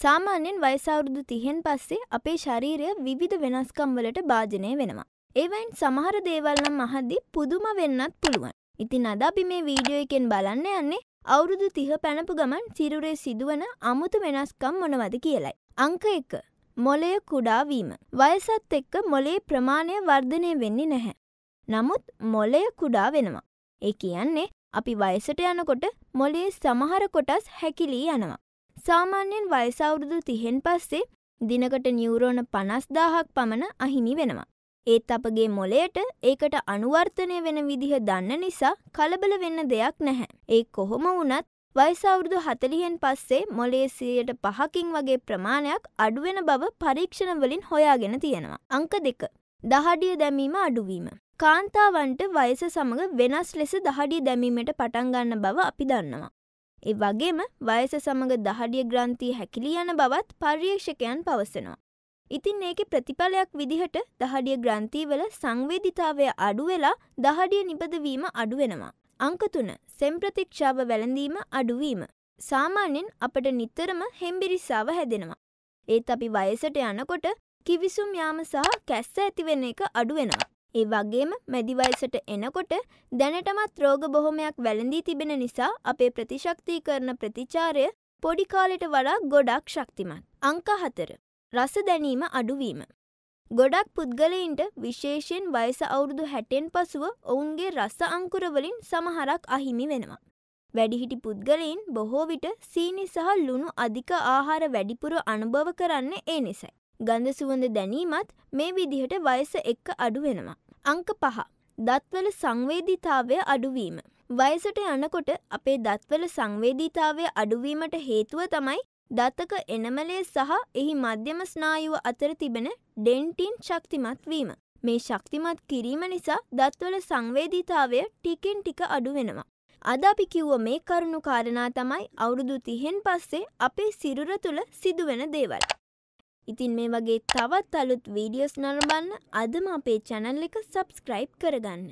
සාමාන්‍යෙන් වයසවුරුදු තිහෙන් පස්සේ අපේ ශරීරය විවිධ වෙනස්කම් වලට භාජනය වෙනවා. ඒවයින් සමහර දේවල්නම් මහද්දි පුදුම වෙන්නත් පුළුවන්. ඉතින් අද අපි මේ වීඩියෝ එකෙන් බලන්න යන්නේ අවුරුදු තිහ පැනපු ගමන් සිරුරේ සිදුවන අමුතු වෙනස්කම් මොනවද කියලයි. අංක එක මොලය කුඩාවීම. වයසත් එක්ක මොලේ ප්‍රමාණය වර්ධනය වෙන්නේ නැහැ. නමුත් මොලය කුඩා වෙනවා. ඒ කියන්නේ අපි වයසට යනකොට මොලේ සමහර කොටස් හැකිලී යනවා. සාමාන්‍යයෙන් වයස අවුරුදු තිහෙන් පස්සේ දිනකට නියවරෝණ පනස්දාහක් පමණ අහිමි වෙනවා. ඒත් අපගේ මොලයට ඒකට අනුවර්තනය වෙන විදිහ දන්න නිසා කලබල වෙන්න දෙයක් නැහැ. ඒ කොහොම වුනත් වයිසවුරුදු හතලිහෙන් පස්සේ මොලේසියට පහකින් වගේ ප්‍රමාණයක් අඩුවෙන බව පරීක්ෂණවලින් හොයාගෙන තියෙනවා. අංක දෙක. දහඩිය දැමීම අඩුවීම. කාන්තාවන්ට වයස සමඟ වෙනස් ලෙස දහඩිය දැමීමට පටන්ගන්න බව අපි දන්නවා. ඒ වගේම වයස සමඟ දහඩිය ග්‍රන්ථී හැකිලි යන බවත් පර්යේෂකයන් පවසනවා. ඉතින් ඒක ප්‍රතිඵලයක් විදිහට දහඩිය ග්‍රන්ථීවල සංවේධිතාවය අඩුවෙලා දහඩිය නිබදවීම අඩුවෙනවා. අංකතුන සෙම්ප්‍රතික්ෂාව වැළඳීම අඩුවීම. සාමාන්‍යෙන් අපට නිතරම හෙම්බිරිස්සාව හැදෙනවා. ඒත් අපි වයසට යනකොට කිවිසුම් යාම සහ කැස්ස ඇතිවෙන එක අඩුවෙනවා. ඒ වගේම මැදිවයසට එනකොට දැනටමත් රෝග බොහොමයක් වැළඳී තිබෙන නිසා අපේ ප්‍රතිශක්තිී කරන ප්‍රතිචාරය පොඩිකාලෙට වඩා ගොඩක් ශක්තිමත්. අංක හතර. රස දැනීම අඩුවීම. ගොඩක් පුද්ගලයින්ට විශේෂයෙන් වයස අවුරුදු හැටෙන් පසුව ඔවුන්ගේ රස අංකුරවලින් සමහරක් අහිමි වෙනවා. වැඩිහිටි පුද්ගලයින් බොහෝ විට සීනි සහ ලුණු අධික ආහාර වැඩිපුර අනුභව කරන්න ඒ නිසයි. ගඳ සුවඳ දැනීමත් මේ විදිහට වයස එක්ක අඩු වෙනවා. අංක පහ. දත්වල සංවේදිතාවය අඩුවීම. වයසට යනකොට අපේ දත්වල සංවේදිතාවය අඩුවීමට හේතුව තමයි දත්තක එනමලේ සහ එහි මධ්‍යම ස්නායුව අතර තිබෙන ඩෙන්ටින් ශක්තිමත් වීම. මේ ශක්තිමත් කිරීම නිසා දත්වල සංවේදිතාවය ටිකෙන් ටික අඩු වෙනවා. අද අපි කිව්ව මේ කරුණු කාරණා තමයි අවුරුදු තිහෙන් පස්සේ අපේ සිරුර තුළ සිදුවෙන දේවල්. ඉතින් මේ වගේ තවත් අලුත් වීඩියෝස් නරඹන්න අදම අපේ චැනල් එක සබස්ක්‍රයිබ් කරගන්න